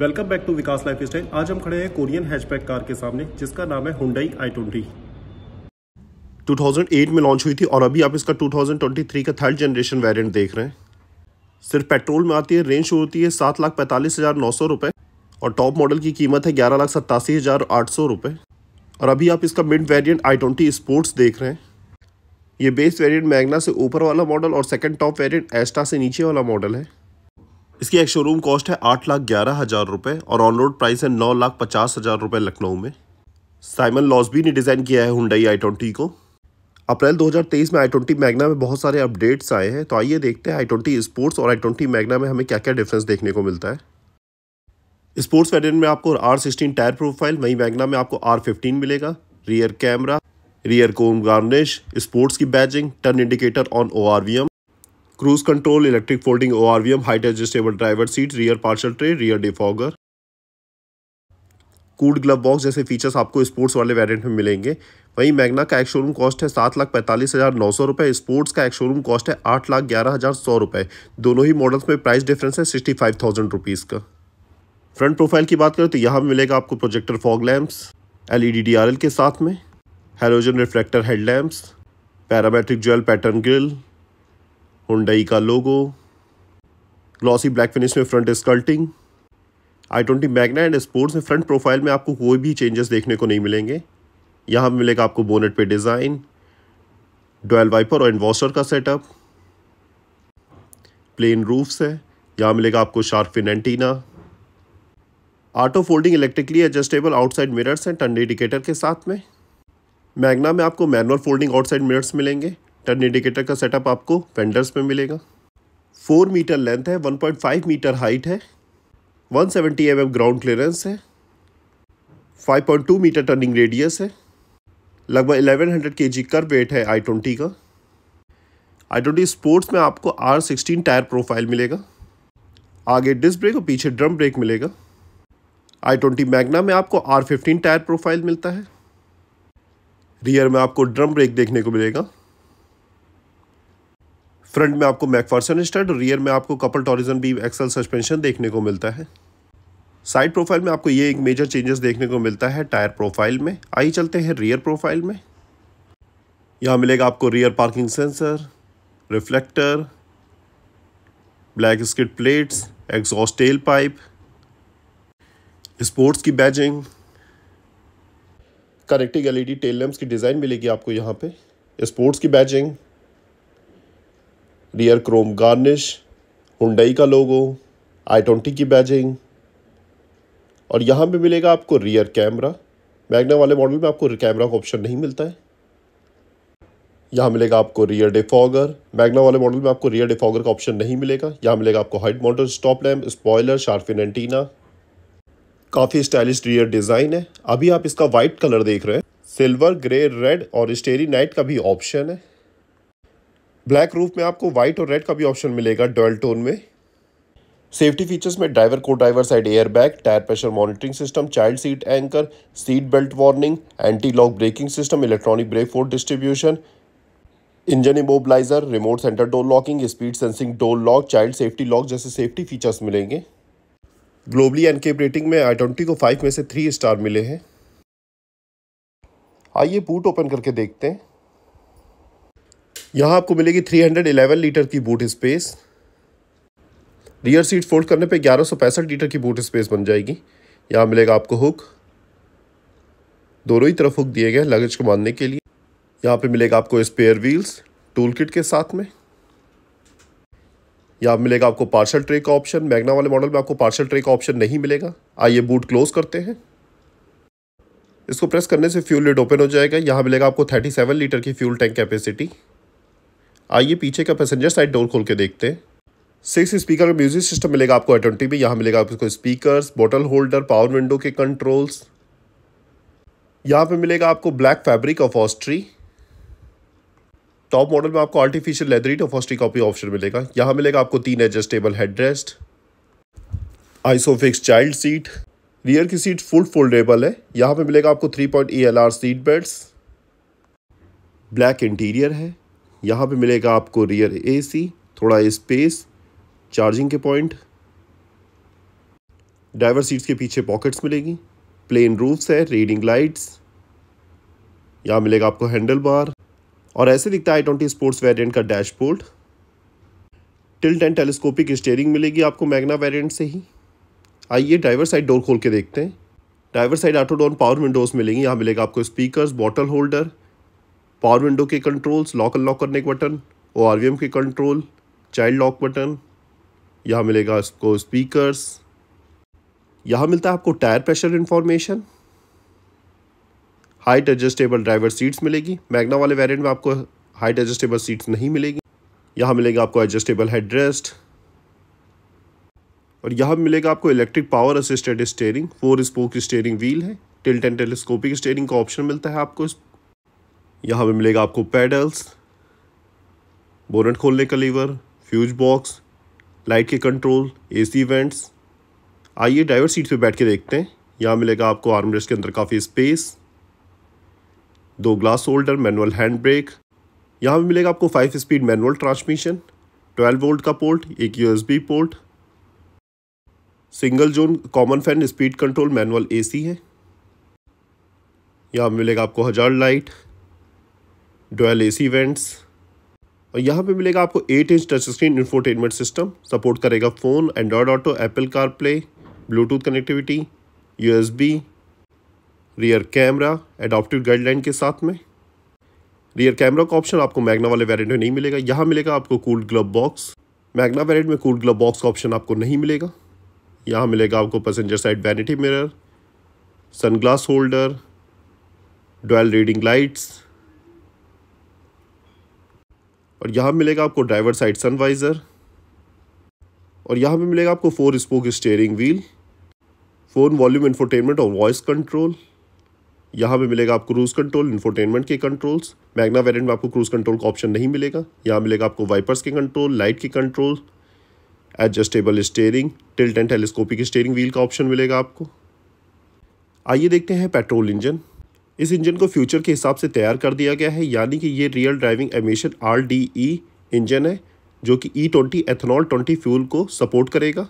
welcome back to Vikas lifestyle आज हम खड़े हैं कोरियन हैचबैक कार के सामने जिसका नाम है हुंडई आई ट्वेंटी 2008 में लॉन्च हुई थी और अभी आप इसका 2023 का थर्ड जनरेशन वेरिएंट देख रहे हैं सिर्फ पेट्रोल में आती है रेंज शुरू होती है सात लाख पैंतालीस हज़ार नौ सौ रुपये और टॉप मॉडल की कीमत है ग्यारह लाख सत्तासी हज़ार आठ सौ रुपये और अभी आप इसका mid variant I twenty sports देख रहे हैं ये बेस वेरियंट मैगना से ऊपर वाला मॉडल और सेकेंड टॉप वेरियंट एस्टा से नीचे वाला मॉडल है इसकी एक शोरूम कॉस्ट है आठ लाख ग्यारह हज़ार रुपये और ऑन रोड प्राइस है नौ लाख पचास हज़ार रुपये लखनऊ में साइमन लॉसबी ने डिज़ाइन किया है हुडाई आई ट्वेंटी को अप्रैल 2023 में आई ट्वेंटी मैगना में बहुत सारे अपडेट्स आए हैं तो आइए देखते हैं आई ट्वेंटी स्पोर्ट्स और आई ट्वेंटी मैगना में हमें क्या क्या डिफरेंस देखने को मिलता है स्पोर्ट्स वेरियंट में आपको आर सिक्सटीन टायर प्रोफाइल वहीं मैगना में आपको आर फिफ्टीन मिलेगा रियर कैमरा रियर कोम गार्निश स्पोर्ट्स की badging turn indicator on O R V M cruise control electric folding M height adjustable driver seat rear parcel tray rear defogger cooled glove box जैसे features आपको sports वाले variant में मिलेंगे वहीं Magna का एक showroom cost है सात लाख पैंतालीस हज़ार नौ सौ रुपये स्पोर्ट्स का एक शोरूम कॉस्ट है आठ लाख ग्यारह हज़ार सौ रुपये दोनों ही मॉडल्स में प्राइस डिफरेंस है सिक्सटी फाइव थाउजेंड रुपीज़ का फ्रंट प्रोफाइल की बात करें तो यहाँ मिलेगा आपको projector fog lamps L E D D R L के साथ में halogen reflector headlamps parametric jewel pattern grille Hyundai का लोगो ग्लॉसी ब्लैक फिनिश में front sculpting I twenty magna and sports में फ्रंट प्रोफाइल में आपको कोई भी चेंजेस देखने को नहीं मिलेंगे यहाँ मिलेगा आपको बोनेट पे डिज़ाइन डोयल वाइपर और इन्वॉस्टर का सेटअप प्लेन रूफ्स है यहाँ मिलेगा आपको sharp fin antenna auto folding electrically adjustable outside mirrors हैं टंडे इंडिकेटर के साथ में मैगना में आपको मैनुअल फोल्डिंग आउटसाइड मिरर्स मिलेंगे टर्न इंडिकेटर का सेटअप आपको फेंडर्स में मिलेगा फोर मीटर लेंथ है one point five metre height है one seventy M M ground clearance है five point two metre turning radius है लगभग एलेवन हंड्रेड के जी कर वेट है आई ट्वेंटी का आई ट्वेंटी स्पोर्ट्स में आपको आर सिक्सटीन टायर प्रोफाइल मिलेगा आगे डिस्क ब्रेक और पीछे ड्रम ब्रेक मिलेगा आई ट्वेंटी मैगना में आपको आर फिफ्टीन टायर प्रोफाइल मिलता है रियर में आपको ड्रम ब्रेक देखने को मिलेगा फ्रंट में आपको मैकफर्सन स्टड रियर में आपको कपल टॉरिजन भी एक्सल सस्पेंशन देखने को मिलता है साइड प्रोफाइल में आपको ये एक मेजर चेंजेस देखने को मिलता है टायर प्रोफाइल में आई चलते हैं रियर प्रोफाइल में यहाँ मिलेगा आपको rear parking sensor reflector black skid plates exhaust tail pipe sports की badging connecting LED tail lamps की डिज़ाइन मिलेगी आपको यहाँ पे स्पोर्ट्स की badging rear chrome garnish Hyundai का लोगो आई ट्वेंटी की बैजिंग और यहाँ पे मिलेगा आपको रियर कैमरा मैगना वाले मॉडल में आपको कैमरा का ऑप्शन नहीं मिलता है यहाँ मिलेगा आपको रियर डिफॉगर मैगना वाले मॉडल में आपको रियर डिफॉगर का ऑप्शन नहीं मिलेगा यहाँ मिलेगा आपको height model stop lamp spoiler shark fin antenna काफ़ी स्टाइलिश रियर डिज़ाइन है अभी आप इसका वाइट कलर देख रहे हैं सिल्वर ग्रे रेड और स्टेरी नाइट का भी ऑप्शन है ब्लैक रूफ में आपको वाइट और रेड का भी ऑप्शन मिलेगा डोल टोन में सेफ्टी फीचर्स में ड्राइवर को driver side air bag tyre pressure monitoring system child seat anchor seat belt warning anti lock braking system electronic brake force distribution engine immobiliser remote centre door locking speed sensing door lock child safety lock जैसे safety features मिलेंगे globally NCAP rating में I twenty को five में से three star मिले हैं आइए boot open करके देखते हैं यहाँ आपको मिलेगी 311 लीटर की boot space rear seat fold करने पे ग्यारह लीटर की बूट स्पेस बन जाएगी यहाँ मिलेगा आपको हुक दोनों ही तरफ हुक दिए गए लगेज को बांधने के लिए यहाँ पे मिलेगा आपको स्पेयर व्हील्स टूल किट के साथ में यहाँ मिलेगा आपको पार्शल ट्रे का ऑप्शन मैगना वाले मॉडल में आपको पार्शल ट्रे का ऑप्शन नहीं मिलेगा आइए बूट क्लोज करते हैं इसको प्रेस करने से फ्यूल लिड ओपन हो जाएगा यहाँ मिलेगा आपको 37 लीटर की फ्यूल टैंक कैपेसिटी आइए पीछे का पैसेंजर साइड डोर खोल के देखते हैं सिक्स स्पीकर का म्यूजिक सिस्टम मिलेगा आपको आई ट्वेंटी में यहाँ मिलेगा आपको speakers bottle holder power window के कंट्रोल्स यहाँ पे मिलेगा आपको black fabric upholstery top model में आपको artificial leatherette upholstery copy option मिलेगा यहाँ मिलेगा आपको तीन adjustable head rest isofix child seat rear की सीट फुल फोल्डेबल है यहाँ पर मिलेगा आपको three point E L R seat belt black interior है यहाँ पे मिलेगा आपको रियर एसी थोड़ा स्पेस चार्जिंग के पॉइंट ड्राइवर सीट्स के पीछे पॉकेट्स मिलेगी प्लेन रूफ्स है रीडिंग लाइट्स यहाँ मिलेगा आपको हैंडल बार और ऐसे दिखता है आई ट्वेंटी स्पोर्ट्स वेरियंट का dashboard tilt and telescopic steering मिलेगी आपको मैगना वेरिएंट से ही आइए ड्राइवर साइड डोर खोल के देखते हैं driver side door power windows मिलेंगी यहाँ मिलेगा आपको speakers bottle holder power window के कंट्रोल्स लॉक अनलॉक करने के बटन ओ आर के कंट्रोल चाइल्ड लॉक बटन यहाँ मिलेगा आपको स्पीकर्स यहाँ मिलता है आपको tyre pressure information height adjustable driver seats मिलेगी मैगना वाले वेरिएंट में आपको हाइट एडजस्टेबल सीट्स नहीं मिलेगी यहाँ मिलेगा आपको एडजस्टेबल हेडरेस्ट और यहाँ मिलेगा आपको electric power assisted steering four spoke steering wheel है टिल्ट एंड टेलीस्कोपिक स्टेयरिंग का ऑप्शन मिलता है आपको यहाँ पे मिलेगा आपको पैडल्स बोनेट खोलने का लीवर फ्यूज बॉक्स लाइट के कंट्रोल एसी वेंट्स आइए ड्राइवर सीट पे बैठ के देखते हैं यहाँ मिलेगा आपको आर्मरेस्ट के अंदर काफ़ी स्पेस दो glass holder manual hand brake यहाँ पर मिलेगा आपको five speed manual transmission twelve volt का पोर्ट एक U port single zone common fan speed control manual AC है यहाँ मिलेगा आपको हजार लाइट डोएल एसी वेंट्स और यहाँ पे मिलेगा आपको 8 inch touch screen infotainment system support करेगा phone Android auto Apple car play Bluetooth connectivity USB rear camera adaptive guideline के साथ में रियर कैमरा का ऑप्शन आपको मैगना वाले वेरिएंट में नहीं मिलेगा यहाँ मिलेगा आपको cooled glove box Magna variant में कूल्ड ग्लब बॉक्स का ऑप्शन आपको नहीं मिलेगा यहाँ मिलेगा आपको passenger side vanity mirror sunglass holder dual reading lights और यहाँ मिलेगा आपको ड्राइवर साइड सनवाइज़र और यहाँ पे मिलेगा आपको four spoke steering wheel phone volume infotainment और वॉइस कंट्रोल यहाँ पे मिलेगा आपको क्रूज़ कंट्रोल इन्फोटेनमेंट के कंट्रोल्स मैग्ना वेरिएंट में आपको क्रूज़ कंट्रोल का ऑप्शन नहीं मिलेगा यहाँ मिलेगा आपको वाइपर्स के कंट्रोल लाइट के control adjustable steering tilt and telescopic steering wheel का ऑप्शन मिलेगा आपको आइए देखते हैं पेट्रोल इंजन इस इंजन को फ्यूचर के हिसाब से तैयार कर दिया गया है यानी कि ये real driving emission R engine है जो कि E twenty ethanol twenty fuel को सपोर्ट करेगा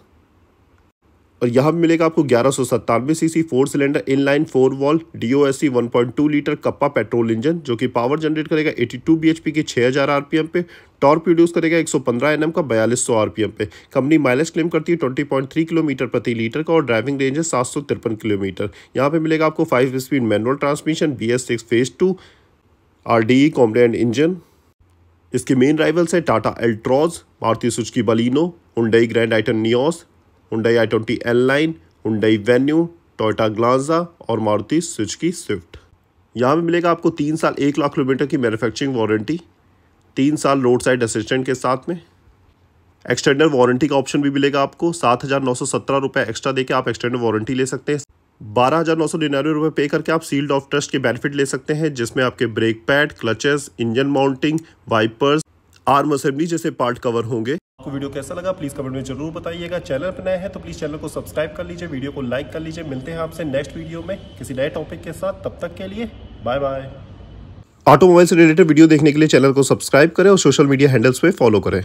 और यहाँ मिलेगा आपको ग्यारह सौ सत्तानवे C C four cylinder inline four valve D O S C one point two litre Kappa petrol engine जो कि पावर जनरेट करेगा टू बी एच पी के पी एम पे टॉर्क प्रोड्यूस करेगा एक सौ पंद्रह एन एम का बयालीस सौ आर पी एम पे कंपनी माइलेज क्लेम करती है ट्वेंटी पॉइंट थ्री किलोमीटर प्रति लीटर का और ड्राइविंग रेंज है सात सौ तिरपन किलोमीटर यहाँ पर मिलेगा आपको five speed manual transmission B S six phase two R D E compliant engine इसके मेन राइवल्स है टाटा एल्ट्रॉज मारुति की Baleno Hyundai grand I ten Nios Hyundai I twenty L line Hyundai Venue Toyota Glanza और Maruti Suzuki Swift यहाँ पे मिलेगा आपको तीन साल एक लाख किलोमीटर की मैन्युफैक्चरिंग वारंटी तीन साल रोड साइड असिस्टेंट के साथ में एक्सटेंडर वारंटी का ऑप्शन भी मिलेगा आपको सात हज़ार नौ सौ सत्रह रुपये एक्स्ट्रा देकर आप एक्सटेंडर वारंटी ले सकते हैं बारह हज़ार नौ सौ निन्यानवे रुपये पे करके आप सील्ड ऑफ ट्रस्ट के बेनिफिट ले सकते हैं जिसमें आपके brake pad clutches engine mounting wipers arm assembly जैसे पार्ट कवर होंगे आपको वीडियो कैसा लगा प्लीज कमेंट में जरूर बताइएगा चैनल पर नए हैं तो प्लीज चैनल को सब्सक्राइब कर लीजिए वीडियो को लाइक कर लीजिए मिलते हैं आपसे नेक्स्ट वीडियो में किसी नए टॉपिक के साथ तब तक के लिए बाय बाय ऑटोमोबाइल से रिलेटेड वीडियो देखने के लिए चैनल को सब्सक्राइब करें और सोशल मीडिया हैंडल्स पर फॉलो करें